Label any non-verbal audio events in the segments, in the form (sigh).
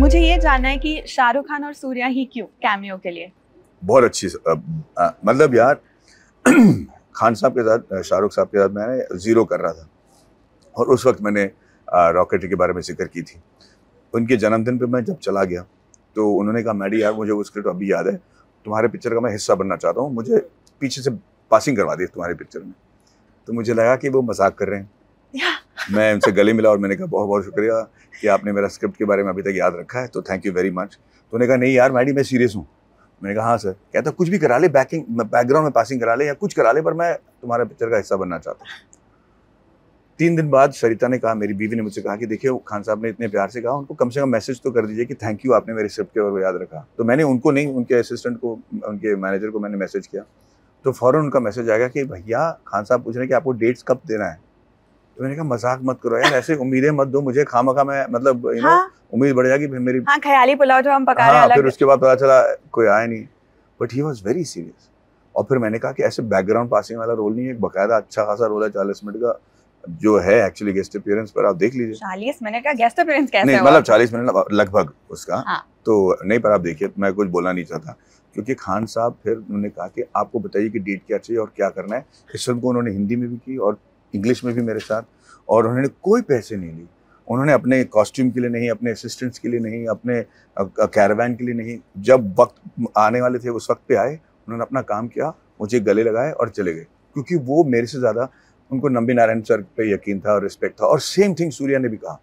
मुझे ये जानना है कि शाहरुख खान और सूर्या ही क्यों कैमियो के लिए बहुत अच्छी मतलब यार (clears throat) खान साहब के साथ शाहरुख साहब के साथ मैंने ज़ीरो कर रहा था और उस वक्त मैंने रॉकेट के बारे में जिक्र की थी उनके जन्मदिन पर मैं जब चला गया तो उन्होंने कहा मैडी यार मुझे वो स्क्रिप्ट अभी याद है तुम्हारे पिक्चर का मैं हिस्सा बनना चाहता हूँ मुझे पीछे से पासिंग करवा दी तुम्हारे पिक्चर में तो मुझे लगा कि वो मजाक कर रहे हैं मैं उनसे गले मिला और मैंने कहा बहुत बहुत शुक्रिया कि आपने मेरा स्क्रिप्ट के बारे में अभी तक याद रखा है तो थैंक यू वेरी मच तो उन्होंने कहा नहीं यार मैडी मैं सीरियस हूँ मैंने कहा हाँ सर कहता कुछ भी करा ले बैकिंग बैकग्राउंड में पासिंग करा ले या कुछ करा ले पर मैं तुम्हारा पिक्चर का हिस्सा बनना चाहता हूँ तीन दिन बाद सरिता ने कहा मेरी बीवी ने मुझसे कहा कि देखिए खान साहब ने इतने प्यार से कहा उनको कम से कम मैसेज तो कर दीजिए कि थैंक यू आपने मेरे स्क्रिप्ट के और याद रखा तो मैंने उनको नहीं उनके असिस्टेंट को उनके मैनेजर को मैंने मैसेज किया तो फ़ौरन उनका मैसेज आएगा कि भैया खान साहब पूछ रहे हैं कि आपको डेट्स कब देना है तो मैंने कहा मजाक मत करो यार ऐसे उम्मीदें मत दो मुझे खामा खा मैं मतलब यू नो हाँ। उम्मीद बढ़ जाएगी फिर मेरी हाँ ख्याली पुलाव जो हम पका हाँ, रहे हैं हाँ, फिर उसके बाद पता चला कोई आया नहीं but he was very serious और फिर मैंने कहा कि ऐसे बैकग्राउंड पासिंग वाला रोल नहीं है बकायदा अच्छा खासा रोल है चालीस मिनट का जो है एक्चुअली गेस्ट अपीयरेंस पर आप देख लीजिए चालीस मिनट का गेस्ट अपीयरेंस कैसे नहीं मतलब चालीस मिनट लगभग उसका हाँ। तो नहीं पर आप देखिए मैं कुछ बोलना नहीं चाहता क्योंकि खान साहब फिर उन्होंने कहा कि आपको बताइए कि डेट क्या चाहिए और क्या करना है इस फिल्म को उन्होंने हिंदी में भी की और इंग्लिश में भी मेरे साथ और उन्होंने कोई पैसे नहीं लिए उन्होंने अपने कॉस्ट्यूम के लिए नहीं अपने असिस्टेंट्स के लिए नहीं अपने कैरवान के लिए नहीं जब वक्त आने वाले थे उस वक्त पे आए उन्होंने अपना काम किया मुझे गले लगाए और चले गए क्योंकि वो मेरे से ज़्यादा उनको नंबी नारायण सर पे यकीन था और रिस्पेक्ट था और सेम थिंग सूर्या ने भी कहा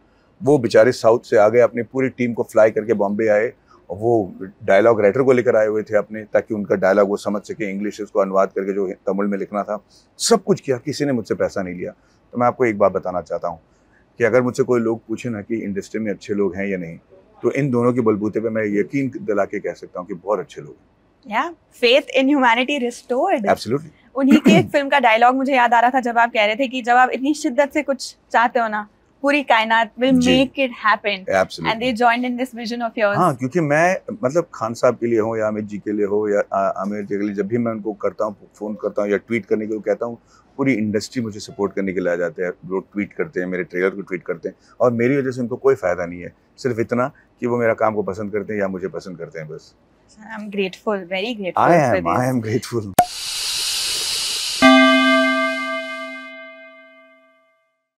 वो बेचारे साउथ से आ गए अपनी पूरी टीम को फ्लाई करके बॉम्बे आए वो डायलॉग राइटर को लेकर आए हुए थे अपने ताकि उनका डायलॉग वो समझ सके इंग्लिश उसको अनुवाद करके जो तमिल में लिखना था सब कुछ किया किसी ने मुझसे पैसा नहीं लिया तो मैं आपको एक बात बताना चाहता हूँ कि अगर मुझसे कोई लोग पूछे ना कि इंडस्ट्री में अच्छे लोग हैं या नहीं तो इन दोनों के बलबूते पे मैं यकीन दिला के कह सकता हूँ कि बहुत अच्छे लोग हैं faith in humanity restored absolutely उन्हीं के एक फिल्म का डायलॉग मुझे याद आ रहा था जब आप कह रहे थे कि जब आप इतनी शिद्दत से कुछ चाहते हो ना पूरी कायनात will make it happen and they joined in this vision of yours हां क्योंकि मैं मतलब खान साहब के लिए हो या अमित जी के लिए हो या आमिर जी के लिए जब भी मैं उनको करता हूँ फोन करता हूँ या ट्वीट करने के लिए कहता हूँ पूरी इंडस्ट्री मुझे सपोर्ट करने के लिए आ जाते हैं लोग ट्वीट करते हैं मेरे ट्रेलर को ट्वीट करते हैं और मेरी वजह से उनको कोई फ़ायदा नहीं है सिर्फ इतना कि वो मेरा काम को पसंद करते हैं या मुझे पसंद करते हैं बस I am grateful very grateful I am I am grateful